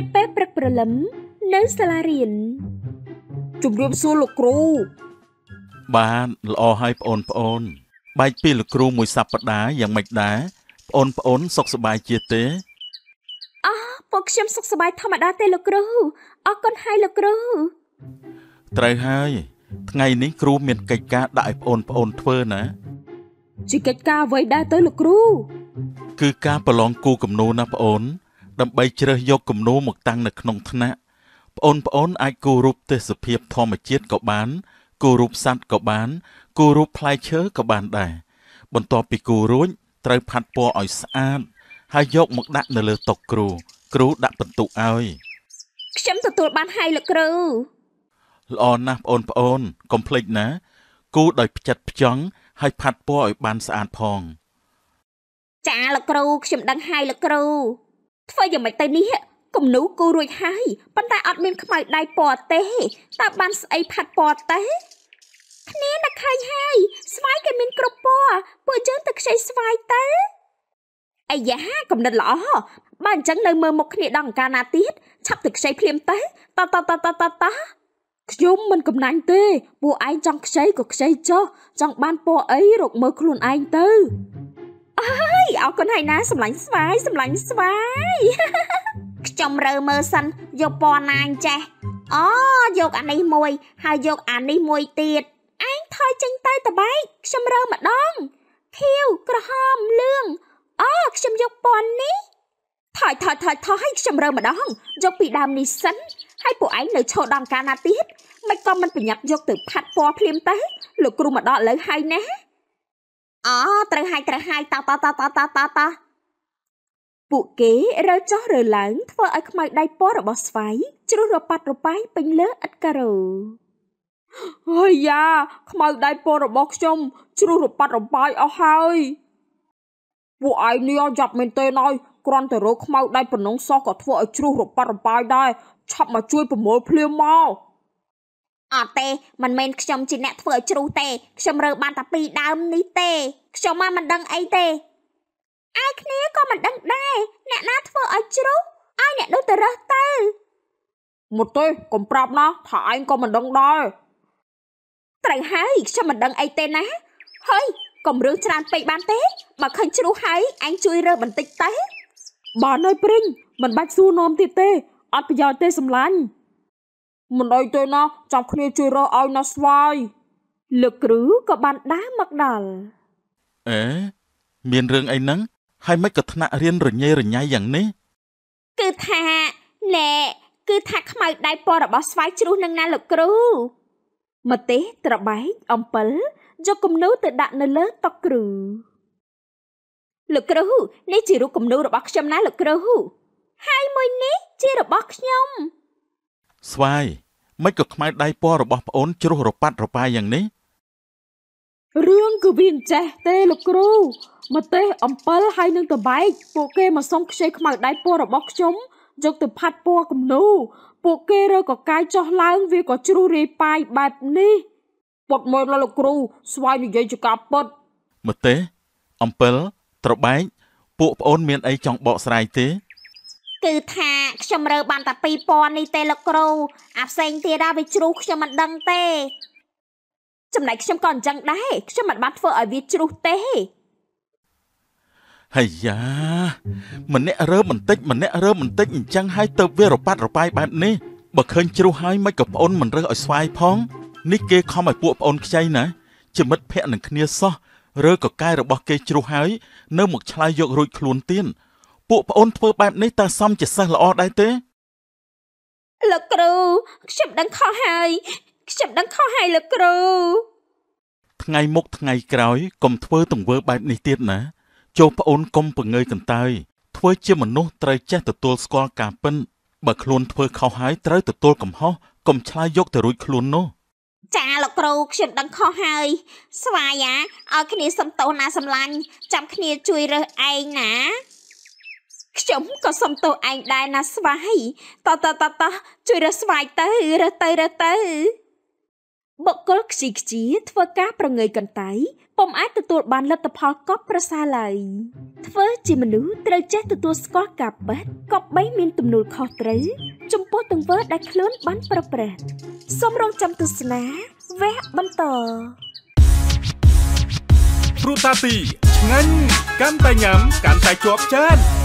នាពេលព្រឹកព្រលឹមនៅសាលារៀនជំរាបសួរលោកគ្រូបាទល្អហើយប្អូនប្អូនបែកពីលោកគ្រូមួយសប្តាហ៍យ៉ាងម៉េចដែរប្អូនប្អូនសុខសប្បាយជាទេអោះពួកខ្ញុំសុខសប្បាយធម្មតាទេលោកគ្រូអរគុណហើយលោកគ្រូត្រូវហើយ ថ្ងៃនេះគ្រូមានកិច្ចការដាក់ឲ្យប្អូនប្អូនធ្វើណា ជាកិច្ចការអ្វីដែរទៅលោកគ្រូគឺការប្រឡងគូគំនូណាប្អូនដើម្បីជ្រើសយកគំនូមកតាំងនៅក្នុងថ្នាក់ប្អូនប្អូនអាចគូររូបទេសភាពធម្មជាតិក៏បានគូររូបសត្វក៏បានគូររូបផ្លែឈើក៏បានដែរបន្ទាប់ពីគូររួចត្រូវផាត់ពណ៌ឲ្យស្អាតហើយយកមកដាក់នៅលើតុគ្រូគ្រូដាក់ពិន្ទុឲ្យ ខ្ញុំទទួលបានហើយលោកគ្រូល្អណាស់បងប្អូនកុំភ្លេចណាគូដោយផ្ចិតផ្ចង់ហើយផាត់ពណ៌ឲ្យបានស្អាតផង ចាលោកគ្រូខ្ញុំដឹងហើយលោកគ្រូធ្វើយ៉ាងម៉េចទៅនេះគំនូគូរួចហើយប៉ុន្តែអត់មាន ខ្មៅដៃពណ៌ទេតើបានស្អីផាត់ពណ៌ទេគ្នានឹកឃើញហើយ ស្វាយគេមានគ្រប់ពណ៌ពួកយើងទៅខ្ចីស្វាយទៅអាយ៉ាកំណត់ល្អបើអញ្ចឹងនៅមើលមុខគ្នាដល់អង្ការណាទៀតឆាប់ទៅខ្ចីភ្លាមទៅតតតតតត ខ្ញុំមិនកំណាញ់ទេ ពួកឯងចង់ខ្ចីក៏ខ្ចីចុះចង់បានពណ៌អីរកមើលខ្លួនឯងទៅអរគុណហើយណាសម្លាញ់ស្វាយសម្លាញ់ស្វាយខ្ញុំរើមើលសិនយកពណ៌ណាអញ្ចេះអូយកអានេះមួយ ហើយយកអានេះមួយទៀតឯងថយចេញទៅតបែកខ្ញុំរើម្ដងខៀវក្រហមលឿងអូខ្ញុំយកពណ៌នេះថយថយថយថយឲ្យខ្ញុំរើម្ដងយកពីដើមនេះសិនហើយពួកឯងនៅឈរដំកាលណាទៀតមិនក៏មិនប្រញាប់យកទៅផាត់ពណ៌ភ្លាមទៅលោកគ្រូមកដល់លើហើយណាអូត្រូវហើយត្រូវហើយតតតតតតតពួកគេរើចុះរើឡើងធ្វើឲ្យខ្មៅដៃពណ៌របស់ស្វាយជ្រុះរប៉ាត់រប៉ៃពេញលើឥតការ៉ូអាយ៉ាខ្មៅដៃពណ៌របស់ខ្ញុំជ្រុះរប៉ាត់រប៉ៃអស់ហើយពួកឯងនេះចាប់មែនទេណយគ្រាន់តែរកខ្មៅដៃប៉ុណ្ណឹងសោះក៏ធ្វើឲ្យជ្រុះរប៉ាត់រប៉ៃដែរឆាប់មកជួយប្រមូលភ្លាមមកអត់ទេមិនមែនខ្ញុំជាអ្នកធ្វើឲ្យជ្រុះទេខ្ញុំរើបានតែពីរដើមនេះទេខ្ញុំមកមិនដឹងអីទេឯគ្នាក៏មិនដឹងដែរអ្នកណាធ្វើឲ្យជ្រុះឲ្យអ្នកនោះទៅរើសទៅមុតទេកុំប្រាប់ណាថាឯងក៏មិនដឹងដែរត្រូវហើយខ្ញុំមិនដឹងអីទេណាហើយកុំរឿងច្រើន ពេកបានទេបើឃើញជ្រុះហើយឯងជួយរើបន្តិចទៅបានហើយព្រិញមិនបាច់សួរនាំទៀតទេអត់ប្រយោជន៍ទេសម្លាញ់មិនអីទេណាចាំគ្នាជួយរើឲ្យណាស្វាយលោកគ្រូក៏បានដើរមកដល់អេមានរឿងអីហ្នឹងហើយមិនក៏ថ្នាក់រៀនរញ៉េរញ៉ៃយ៉ាងនេះ គឺថាណែគឺថាខ្មៅដៃពណ៌របស់ស្វាយជ្រុះនឹងណាលោកគ្រូម្ទេសត្របែកអំពិលយកគំនូទៅដាក់នៅលើតុគ្រូលោកគ្រូនេះជារូបគំនូរបស់ខ្ញុំណាលោកគ្រូហើយមួយនេះជារបស់ខ្ញុំស្វាយមិនក៏ខ្មៅដៃពណ៌របស់ប្អូនជ្រុះរប៉ាត់រប៉ាយយ៉ាងនេះរឿងគឺវាមិនចេះទេលោកគ្រូមកទេអំពិលហើយនឹងតបែកពួកគេមកសុំខ្ចីខ្មៅដៃពណ៌របស់ខ្ញុំយកទៅផាត់ពណ៌គំនូពួកគេរើក៏កាយចុះឡើង វាក៏ជ្រុះរាយប៉ាយបែបនេះពុតមើលលោកគ្រូស្វាយនិយាយជាការពុតមកទេអំពិលត្របែកពួកប្អូនមានអីចង់បកស្រាយទេគឺថាខ្ញុំរើបានតែ2000នេះទេលោកគ្រូ អាផ្សេងទៀតដែរវាជ្រុះខ្ញុំមិនដឹងទេចំណែកខ្ញុំក៏អញ្ចឹងដែរខ្ញុំមិនបានធ្វើឲ្យវាជ្រុះទេហើយយ៉ាម្នាក់រើបន្តិចម្នាក់រើបន្តិចអញ្ចឹងហើយទៅវារប៉ាត់របាយបែបនេះបើឃើញជ្រុះហើយមិនក៏ប្អូនមិនរើសឲ្យស្វាយផង នេះគេខំឲ្យពួកប្អូនខ្ចីណាជាមិត្តភក្តិនឹងគ្នាសោះឬក៏កាយរបស់គេជ្រុះហើយ នៅមកឆ្លើយយករួចខ្លួនទៀតពួកប្អូនធ្វើបែបនេះតើសមជាសិស្សល្អដែរទេលោកគ្រូ ខ្ញុំដឹងខុសហើយខ្ញុំដឹងខុសហើយលោកគ្រូ ថ្ងៃមុខថ្ងៃក្រោយកុំធ្វើ ទង្វើបែបនេះទៀតណា ចូលប្អូនកុំពង្ើយកន្តើយធ្វើជាមនុស្សត្រូវចេះទទួលស្គាល់ការពិតបើខ្លួនធ្វើខុសហើយត្រូវទទួលកំហុសកុំឆ្លើយយកទៅរួចខ្លួននោះចាលោកគ្រូ ខ្ញុំដឹងខុសហើយស្វាយាឲ្យគ្នាសំទោសណាសម្លាញ់ ចាំគ្នាជួយរើសឯងណាខ្ញុំក៏សុំទោសឯងដែរណាស្វាយតតតតជួយរើស្វាយទៅរើទៅរើទៅបុគ្គលខ្ជីខ្ជីធ្វើការប្រងើយកន្តើយពុំអាចទទួលបានលទ្ធផលកប់ប្រសើរឡើយធ្វើជាមនុស្សត្រូវចេះទទួលស្គាល់ការពិតក៏បីមានទំនួលខុសត្រូវចំពោះទង្វើដែលខ្លួនបានប្រព្រឹត្តសូមរងចាំទស្សនាវេះបន្តព្រូតាទីឆ្ងាញ់កាន់តែញ៉ាំកាន់តែជាប់ចិត្ត